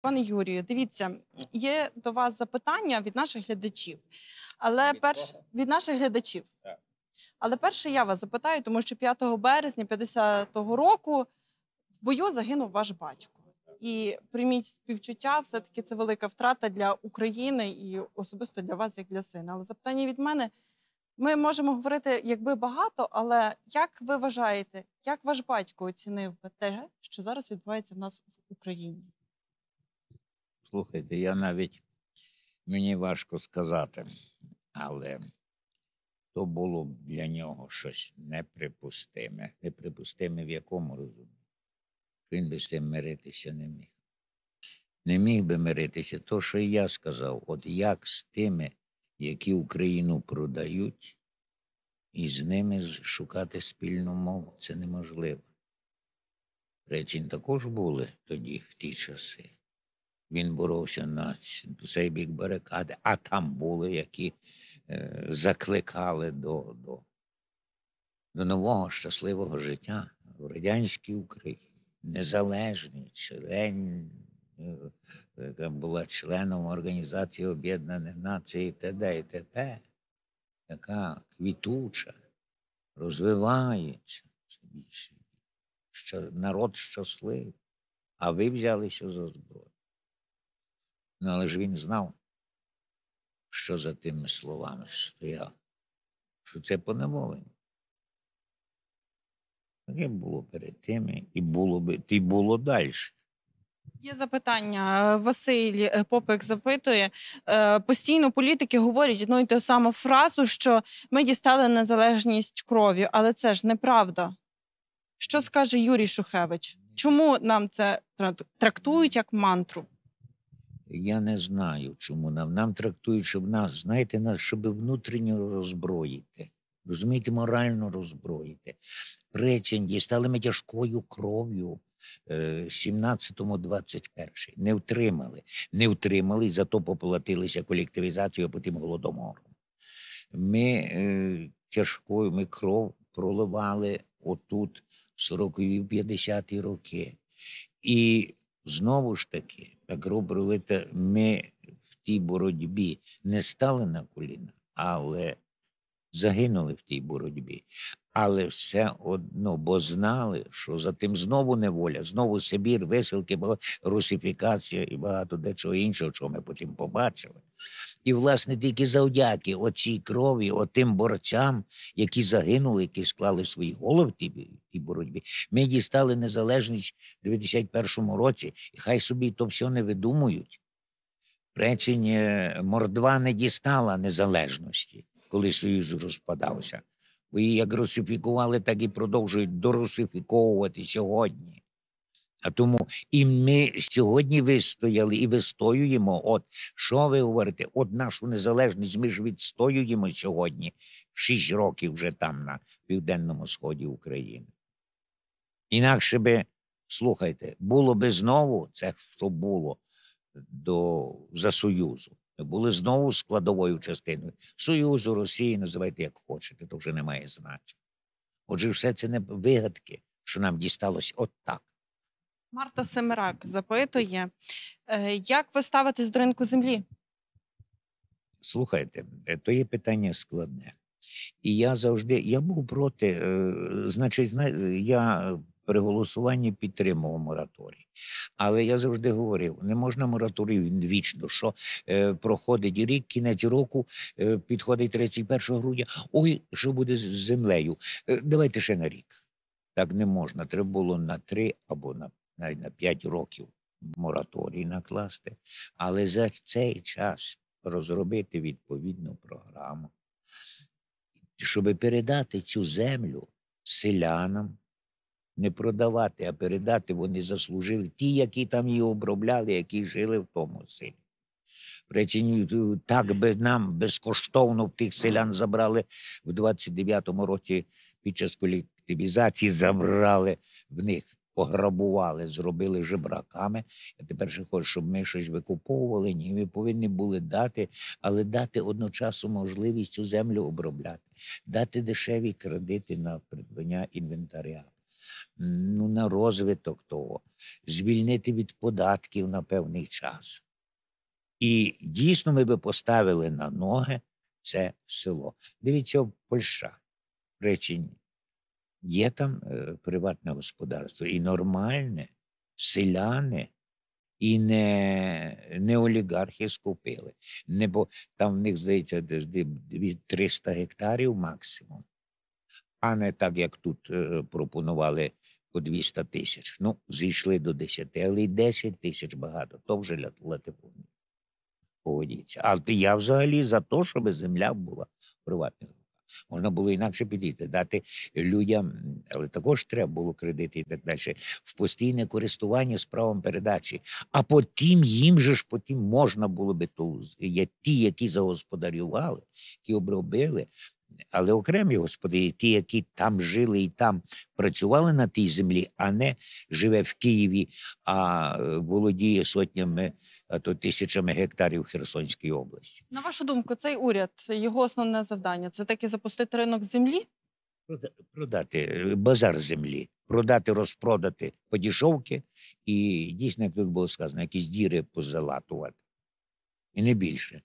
Пане Юрію, дивіться, є до вас запитання від наших глядачів. Але від перш від наших глядачів. Так. Але перше я вас запитаю, тому що 5 березня 50-го року в бою загинув ваш батько. І прийміть співчуття, все-таки це велика втрата для України і особисто для вас, як для сина. Але запитання від мене: ми можемо говорити якби багато, але як ви вважаєте, як ваш батько оцінив би те, що зараз відбувається в нас в Україні? Слухайте, я навіть мені важко сказати, але то було для нього щось неприпустиме. Неприпустиме в якому розумі? Він би з цим миритися не міг. Не міг би миритися, то, що і я сказав, от як з тими, які Україну продають, і з ними шукати спільну мову це неможливо. Речі також були тоді в ті часи. Він боровся на цей бік барикади, а там були, які е, закликали до, до, до нового щасливого життя в радянській Україні. Незалежні, член, е, яка була членом Організації Об'єднаних Націй і т.д. і т.п., яка квітуча, розвивається все більше. Народ щасливий, а ви взялися за зброю. Ну, але ж він знав, що за тими словами стояло, що це поневолення. Таке було перед тим, і було би, і було далі. Є запитання. Василь Попик запитує е, постійно. Політики говорять одну і ту саму фразу, що ми дістали незалежність кров'ю, але це ж неправда. Що скаже Юрій Шухевич? Чому нам це трактують як мантру? я не знаю, чому нам нам трактують, щоб нас, знаєте, нас, щоб внутрішньо роззброїти. Розумієте, морально роззброїти. Прецінді стали ми тяжкою кров'ю 17-21. Е, не втримали. Не втримали і зато поплатилися колективізацією, а потім голодомором. Ми е, тяжкою ми кров проливали отут в 40-50-ті роки. І Знову ж таки, як робили, ми в тій боротьбі не стали на коліна, але загинули в тій боротьбі. Але все одно, бо знали, що за тим знову неволя, знову Сибір, висилки, русифікація і багато дечого іншого, чого ми потім побачили. І, власне, тільки завдяки оцій крові, отим борцям, які загинули, які склали свої голови в тій боротьбі, ми дістали незалежність в 91-му році, і хай собі то все не видумують. Речення Мордва не дістала незалежності коли Союз розпадався. ви її як русифікували, так і продовжують дорусифіковувати сьогодні. А тому і ми сьогодні вистояли і вистоюємо. От що ви говорите? От нашу незалежність ми ж відстоюємо сьогодні шість років вже там, на південному сході України. Інакше би, слухайте, було би знову це, що було до за Союзу були знову складовою частиною Союзу, Росії, називайте, як хочете, то вже не має значення. Отже, все це не вигадки, що нам дісталось от так. Марта Семирак запитує, е, як ви ставитесь до ринку землі? Слухайте, е, то є питання складне. І я завжди я був проти, е, значить, я при голосуванні підтримував мораторій. Але я завжди говорив: не можна мораторій вічно, що е, проходить рік, кінець року е, підходить 31 грудня. Ой, що буде з землею? Е, давайте ще на рік. Так не можна. Треба було на три або на навіть на п'ять років мораторій накласти. Але за цей час розробити відповідну програму, щоб передати цю землю селянам не продавати, а передати вони заслужили ті, які там її обробляли, які жили в тому селі. Причиню е, так би нам безкоштовно в тих селян забрали в 29-му році під час колективізації забрали в них, пограбували, зробили жебраками. Я тепер ще хочу, щоб ми щось викуповували. Ні, ми повинні були дати, але дати одночасно можливість цю землю обробляти, дати дешеві кредити на придбання інвентаря ну, на розвиток того, звільнити від податків на певний час. І дійсно ми би поставили на ноги це село. Дивіться, Польща речень є там е, приватне господарство і нормальне, селяни. І не не олігархи скупили. Не, бо Там в них, здається, від 300 гектарів максимум. А не так, як тут е, пропонували по 200 тисяч. Ну, зійшли до 10, але й 10 тисяч багато, то вже латифундія. Поводіться. А я взагалі за те, щоб земля була в приватних Можна було інакше підійти, дати людям, але також треба було кредити і так далі, в постійне користування з правом передачі. А потім їм же ж потім можна було би ту ті, які загосподарювали, які обробили, але окремі господині, ті, які там жили і там працювали на тій землі, а не живе в Києві, а е, володіє сотнями, а то тисячами гектарів Херсонської області. На вашу думку, цей уряд, його основне завдання це таки запустити ринок землі? Продати е, базар землі, продати, розпродати подішовки і дійсно, як тут було сказано, якісь діри позалатувати. І не більше.